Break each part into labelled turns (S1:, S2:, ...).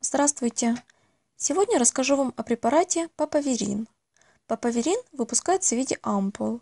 S1: Здравствуйте! Сегодня расскажу вам о препарате папаверин. Папаверин выпускается в виде ампул.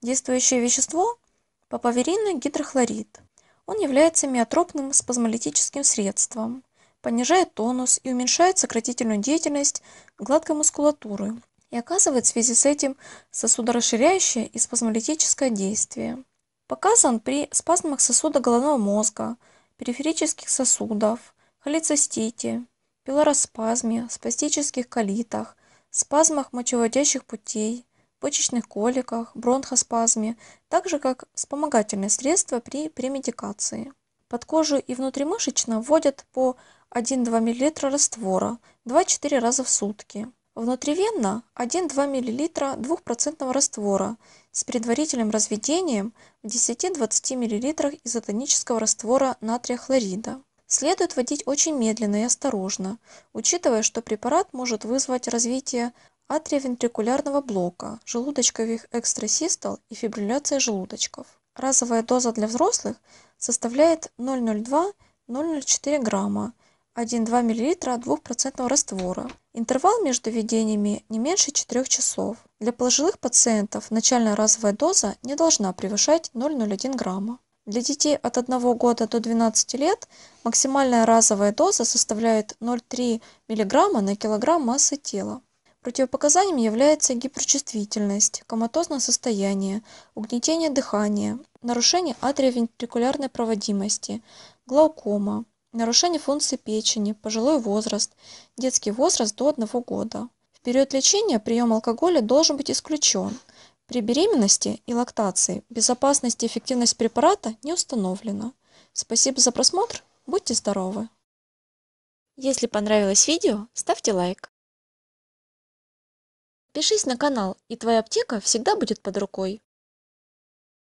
S1: Действующее вещество – папаверина гидрохлорид. Он является миотропным спазмолитическим средством, понижает тонус и уменьшает сократительную деятельность гладкой мускулатуры и оказывает в связи с этим сосудорасширяющее и спазмолитическое действие. Показан при спазмах сосуда головного мозга, периферических сосудов, холецистите, пилороспазме, спастических колитах, спазмах мочеводящих путей, почечных коликах, бронхоспазме, так же как вспомогательные средства при премедикации. Под кожу и внутримышечно вводят по 1-2 мл раствора 2-4 раза в сутки. Внутривенно 1-2 мл 2% раствора с предварительным разведением в 10-20 мл изотонического раствора натрия хлорида следует водить очень медленно и осторожно учитывая что препарат может вызвать развитие атриовентрикулярного блока желудочковых экстрасистол и фибрилляции желудочков. Разовая доза для взрослых составляет 0,02-0,04 грамма (1-2 мл 2% раствора. Интервал между введениями не меньше 4 часов. Для пожилых пациентов начальная разовая доза не должна превышать 0,01 грамма. Для детей от 1 года до 12 лет максимальная разовая доза составляет 0,3 мг на килограмм массы тела. Противопоказанием является гиперчувствительность, коматозное состояние, угнетение дыхания, нарушение атриовентрикулярной проводимости, глаукома, нарушение функции печени, пожилой возраст, детский возраст до 1 года. В период лечения прием алкоголя должен быть исключен, при беременности и лактации безопасность и эффективность препарата не установлена. Спасибо за просмотр, будьте здоровы! Если понравилось видео, ставьте лайк. Пишись на канал, и твоя аптека всегда будет под рукой.